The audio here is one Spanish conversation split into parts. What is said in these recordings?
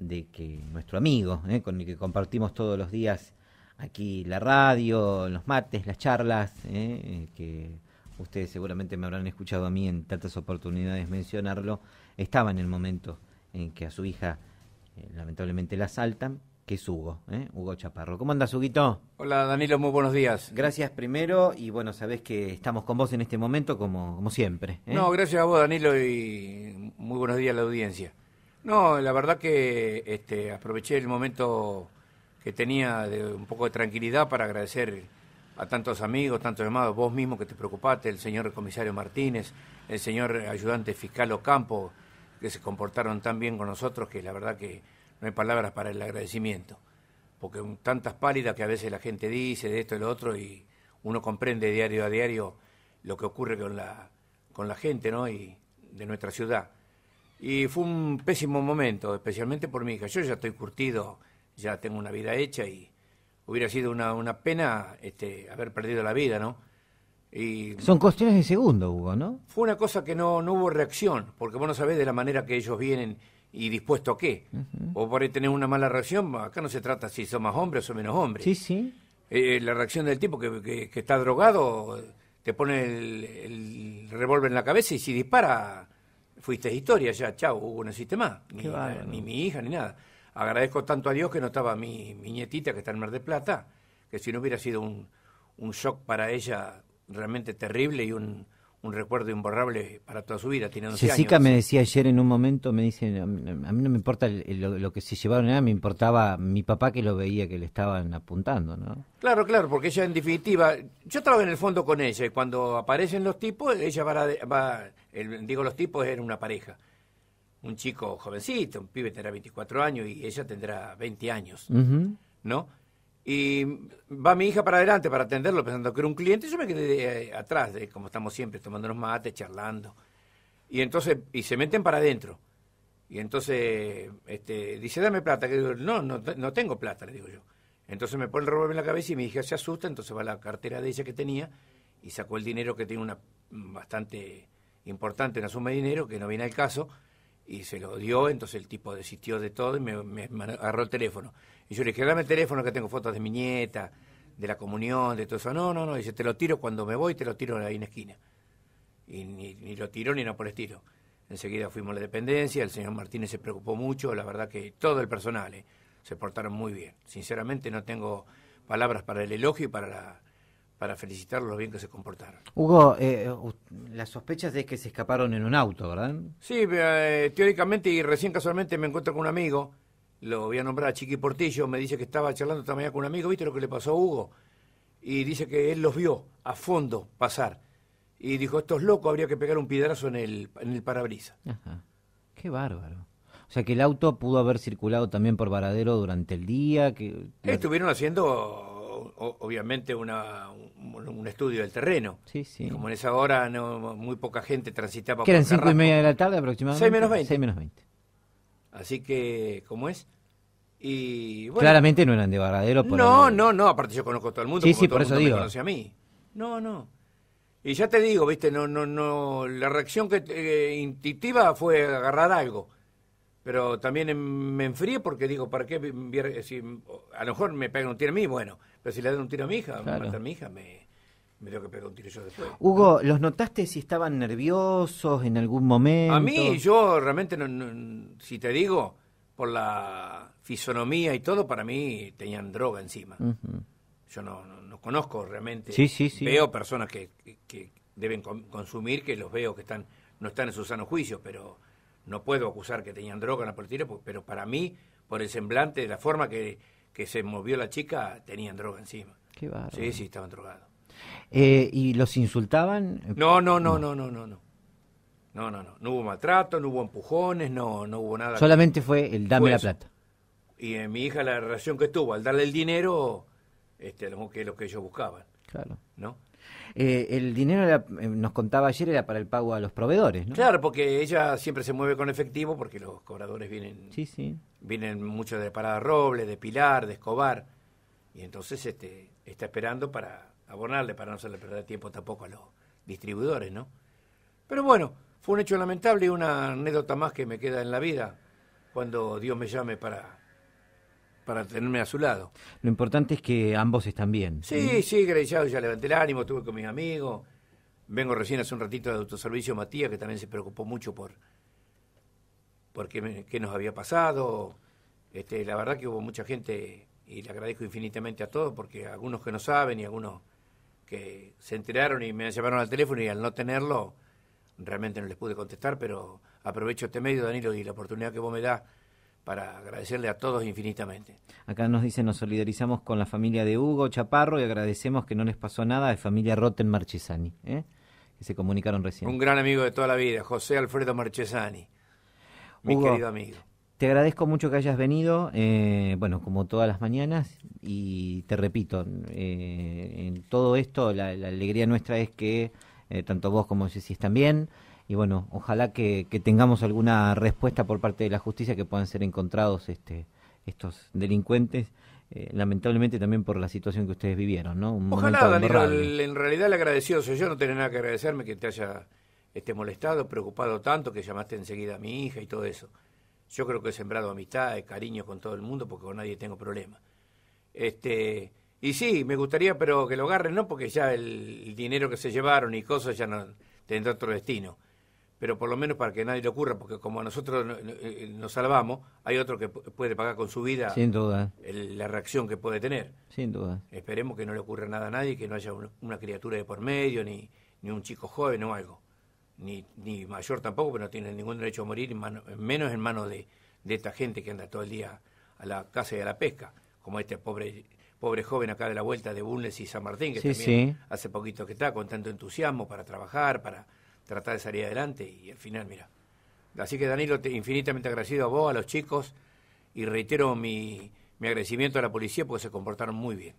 de que nuestro amigo, ¿eh? con el que compartimos todos los días aquí la radio, los mates, las charlas, ¿eh? Eh, que ustedes seguramente me habrán escuchado a mí en tantas oportunidades mencionarlo, estaba en el momento en que a su hija lamentablemente la asaltan, que es Hugo, Hugo Chaparro. ¿Cómo andas, Huguito? Hola, Danilo, muy buenos días. Gracias primero y bueno, sabés que estamos con vos en este momento como, como siempre. No, gracias a vos, Danilo, y muy buenos días a la audiencia. No, la verdad que este, aproveché el momento que tenía de un poco de tranquilidad para agradecer a tantos amigos, tantos llamados, vos mismo que te preocupaste, el señor comisario Martínez, el señor ayudante fiscal Ocampo, que se comportaron tan bien con nosotros que la verdad que no hay palabras para el agradecimiento. Porque tantas pálidas que a veces la gente dice de esto y lo otro y uno comprende diario a diario lo que ocurre con la, con la gente ¿no? y de nuestra ciudad. Y fue un pésimo momento, especialmente por mi hija. Yo ya estoy curtido, ya tengo una vida hecha y hubiera sido una, pena este, haber perdido la vida, ¿no? Y Son cuestiones de segundo, Hugo, ¿no? Fue una cosa que no, no hubo reacción, porque vos no sabés de la manera que ellos vienen y dispuesto a qué. O por ahí tener una mala reacción, acá no se trata si son más hombres o menos hombres. Sí, sí. Eh, eh, la reacción del tipo que, está drogado te pone el revólver en la cabeza y si dispara fuiste historia, ya, chao, hubo no sistema, más, ni, mi hija, ni nada. Agradezco tanto a Dios que no estaba mi, nietita, que está en Mar de Plata, que si no hubiera sido un, un shock para ella realmente terrible y un, un recuerdo imborrable para toda su vida. Tiene 11 Jessica me decía ayer en un momento, me dice, a mí no me importa lo, que se llevaron, nada, me importaba mi papá que lo veía que le estaban apuntando, ¿no? Claro, claro, porque ella en definitiva, yo trabajo en el fondo con ella y cuando aparecen los tipos, ella va, a, va el, digo los tipos, era una pareja. Un chico jovencito, un pibe tendrá 24 años y ella tendrá 20 años, ¿no? Y va mi hija para adelante para atenderlo, pensando que era un cliente, y yo me quedé eh, atrás, como estamos siempre, tomándonos mates, charlando. Y entonces, y se meten para adentro. Y entonces, este, dice, dame plata. Que digo, no, no, no tengo plata, le digo yo. Entonces me pone el revólver en la cabeza y mi hija se asusta, entonces va a la cartera de ella que tenía y sacó el dinero que tiene una mm, bastante importante, una suma de dinero que no viene al caso, y se lo dio, entonces el tipo desistió de todo y me, agarró el teléfono. Y yo le dije, dame el teléfono que tengo fotos de mi nieta, de la comunión, de todo eso. No, no, no, dice, te lo tiro cuando me voy, te lo tiro ahí en la esquina. Y ni, lo tiró ni no por el estilo. Enseguida fuimos a la dependencia, el señor Martínez se preocupó mucho, la verdad que todo el personal eh, se portaron muy bien. Sinceramente no tengo palabras para el elogio y para la, para felicitarlos bien que se comportaron. Hugo, eh, las sospechas es que se escaparon en un auto, ¿verdad? Sí, eh, teóricamente y recién casualmente me encuentro con un amigo, lo voy a nombrar Chiqui Portillo, me dice que estaba charlando esta mañana con un amigo, ¿viste lo que le pasó a Hugo? Y dice que él los vio a fondo pasar. Y dijo, estos locos habría que pegar un piedrazo en el, en el parabrisas. Ajá. Qué bárbaro. O sea que el auto pudo haber circulado también por Varadero durante el día. que Estuvieron haciendo obviamente un, estudio del terreno. como en esa hora no, muy poca gente transitaba que eran cinco y media de la tarde aproximadamente? 6 menos 20. Así que, ¿cómo es? Y Claramente no eran de Varadero. No, no, no. Aparte yo conozco a todo el mundo. Sí, sí, por eso digo. Me a mí. No, no. Y ya te digo, viste, no, no, no. La reacción que eh, intuitiva fue agarrar algo pero también em, me enfríe porque digo, ¿para qué? Eh, a lo mejor me pegan un tiro a mí, bueno, pero si le dan un tiro a mi hija, mi hija, me, tengo que pegar un tiro yo después. Hugo, ¿los notaste si estaban nerviosos en algún momento? A mí, yo realmente, no, si te digo, por la fisonomía y todo, para mí tenían droga encima. Yo no, no, conozco realmente. Sí, sí, sí. Veo personas que, deben consumir, que los veo que están no están en su sano juicio, pero no puedo acusar que tenían droga en la portilla, pero para mí, por el semblante, la forma que, que se movió la chica, tenían droga encima. Qué bárbaro. Sí, sí, estaban drogados. Eh, ¿Y los insultaban? No, no, no, no, no, no, no. No, no, no. No hubo maltrato, no hubo empujones, no, no hubo nada. Solamente fue el dame la plata. Y en eh, mi hija la relación que tuvo al darle el dinero, este, lo que lo que ellos buscaban. Claro. ¿No? Eh, el dinero eh, nos contaba ayer era para el pago a los proveedores, ¿no? Claro, porque ella siempre se mueve con efectivo porque los cobradores vienen, sí, vienen mucho de Parada Roble, de Pilar, de Escobar, y entonces este, está esperando para abonarle, para no hacerle perder tiempo tampoco a los distribuidores, ¿no? Pero bueno, fue un hecho lamentable y una anécdota más que me queda en la vida cuando Dios me llame para para tenerme a su lado. Lo importante es que ambos están bien. Sí, sí, ya levanté el ánimo, estuve con mis amigos. Vengo recién hace un ratito de autoservicio Matías, que también se preocupó mucho por, qué, nos había pasado. Este, la verdad que hubo mucha gente, y le agradezco infinitamente a todos, porque algunos que no saben y algunos que se enteraron y me llamaron al teléfono y al no tenerlo, realmente no les pude contestar, pero aprovecho este medio, Danilo, y la oportunidad que vos me das para agradecerle a todos infinitamente. Acá nos dicen, nos solidarizamos con la familia de Hugo Chaparro y agradecemos que no les pasó nada de familia Rotten Marchesani, ¿eh? que se comunicaron recién. Un gran amigo de toda la vida, José Alfredo Marchesani, mi querido amigo. Te agradezco mucho que hayas venido, eh, bueno, como todas las mañanas, y te repito, eh, en todo esto la, alegría nuestra es que tanto vos como si están bien, y bueno, ojalá que, tengamos alguna respuesta por parte de la justicia que puedan ser encontrados este, estos delincuentes. Eh, lamentablemente también por la situación que ustedes vivieron, ¿no? ojalá, Daniel, en realidad le agradecido soy yo, no tiene nada que agradecerme que te haya este, molestado, preocupado tanto, que llamaste enseguida a mi hija y todo eso. Yo creo que he sembrado amistad y cariño con todo el mundo porque con nadie tengo problema. Este, y sí, me gustaría, pero que lo agarren, no porque ya el dinero que se llevaron y cosas ya no tendrá otro destino pero por lo menos para que nadie le ocurra, porque como nosotros eh, eh, nos salvamos, hay otro que puede pagar con su vida Sin duda. la reacción que puede tener. Sin duda. Esperemos que no le ocurra nada a nadie, que no haya una criatura de por medio, ni, ni un chico joven o algo. Ni, ni mayor tampoco, pero no tiene ningún derecho a morir, menos en manos de, de esta gente que anda todo el día a la casa y a la pesca, como este pobre pobre joven acá de la vuelta de Bulnes y San Martín, que también hace poquito que está, con tanto entusiasmo para trabajar, para tratar de salir adelante y al final, mira. Así que Danilo, infinitamente agradecido a vos, a los chicos y reitero mi, agradecimiento a la policía porque se comportaron muy bien.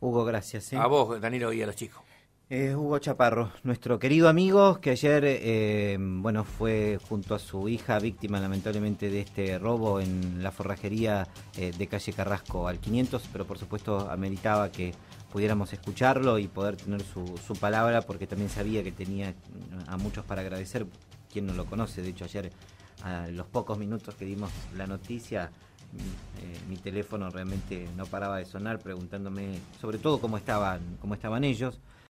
Hugo, gracias. ¿eh? A vos, Danilo, y a los chicos. Eh, Hugo Chaparro, nuestro querido amigo que ayer eh, bueno, fue junto a su hija víctima lamentablemente de este robo en la forrajería de calle Carrasco al 500, pero por supuesto ameritaba que pudiéramos escucharlo y poder tener su, su palabra, porque también sabía que tenía mm, a muchos para agradecer, quien no lo conoce, de hecho ayer a los pocos minutos que dimos la noticia, mi, eh, teléfono realmente no paraba de sonar preguntándome sobre todo cómo estaban, cómo estaban ellos.